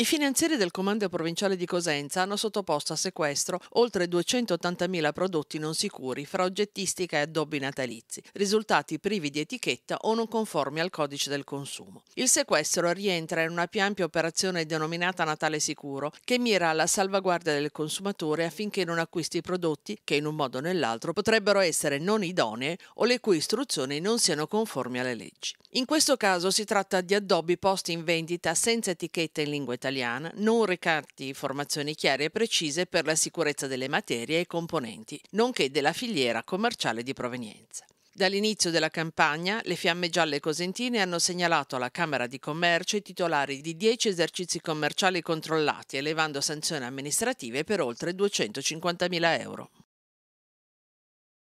I finanzieri del Comando Provinciale di Cosenza hanno sottoposto a sequestro oltre 280.000 prodotti non sicuri fra oggettistica e addobbi natalizi, risultati privi di etichetta o non conformi al codice del consumo. Il sequestro rientra in una più ampia operazione denominata Natale Sicuro, che mira alla salvaguardia del consumatore affinché non acquisti prodotti che in un modo o nell'altro potrebbero essere non idonee o le cui istruzioni non siano conformi alle leggi. In questo caso si tratta di addobbi posti in vendita senza etichetta in lingua italiana, non recanti informazioni chiare e precise per la sicurezza delle materie e componenti, nonché della filiera commerciale di provenienza. Dall'inizio della campagna, le Fiamme Gialle Cosentine hanno segnalato alla Camera di Commercio i titolari di 10 esercizi commerciali controllati, elevando sanzioni amministrative per oltre 250.000 euro.